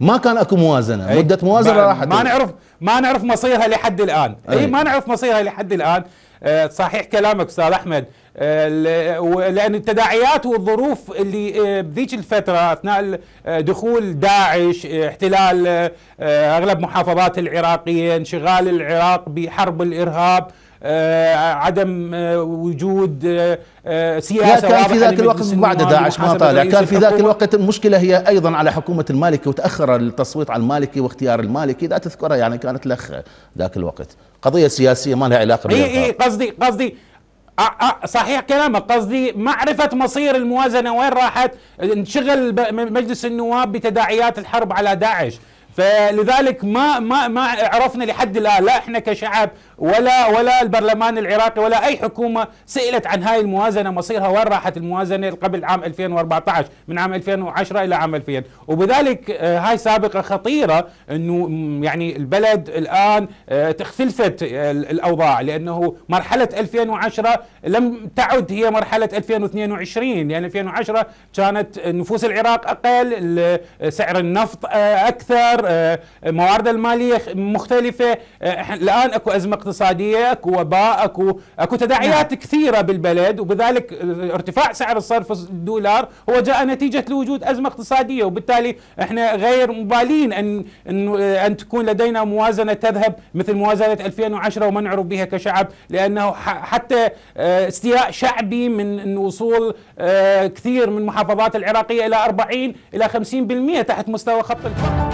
ما كان اكو موازنه أي. مده موازنه راحت ما نعرف ما نعرف مصيرها لحد الان اي, أي ما نعرف مصيرها لحد الان آه صحيح كلامك استاذ احمد آه، لان التداعيات والظروف اللي آه، بذيك الفتره اثناء آه، دخول داعش احتلال اغلب محافظات العراقيه انشغال العراق بحرب الارهاب آه، عدم آه، وجود آه، سياسه لا كان في ذاك الوقت بعد داعش ما طالع كان في ذاك الوقت المشكله هي ايضا على حكومه المالكي وتاخر التصويت على المالكي واختيار المالكي اذا تذكرها يعني كانت لخ ذاك الوقت قضيه سياسيه ما لها علاقه اي اي قصدي قصدي صحيح كلامك قصدي معرفة مصير الموازنة وين راحت انشغل مجلس النواب بتداعيات الحرب على داعش فلذلك ما ما ما عرفنا لحد الان لا احنا كشعب ولا ولا البرلمان العراقي ولا اي حكومه سئلت عن هاي الموازنه مصيرها وين راحت الموازنه قبل عام 2014 من عام 2010 الى عام 2000 وبذلك آه، هاي سابقه خطيره انه يعني البلد الان اختلفت آه، آه، الاوضاع لانه مرحله 2010 لم تعد هي مرحله 2022 لان يعني 2010 كانت نفوس العراق اقل سعر النفط اكثر آه، آه، موارد الماليه مختلفه آه، الان اكو ازمه اقتصاديه اكو وباء اكو اكو تداعيات نعم. كثيره بالبلد وبذلك ارتفاع سعر الصرف الدولار هو جاء نتيجه لوجود ازمه اقتصاديه وبالتالي احنا غير مبالين ان ان, أن تكون لدينا موازنه تذهب مثل موازنه 2010 وما نعرف بها كشعب لانه حتى استياء شعبي من وصول كثير من محافظات العراقيه الى 40 الى 50% تحت مستوى خط الفقر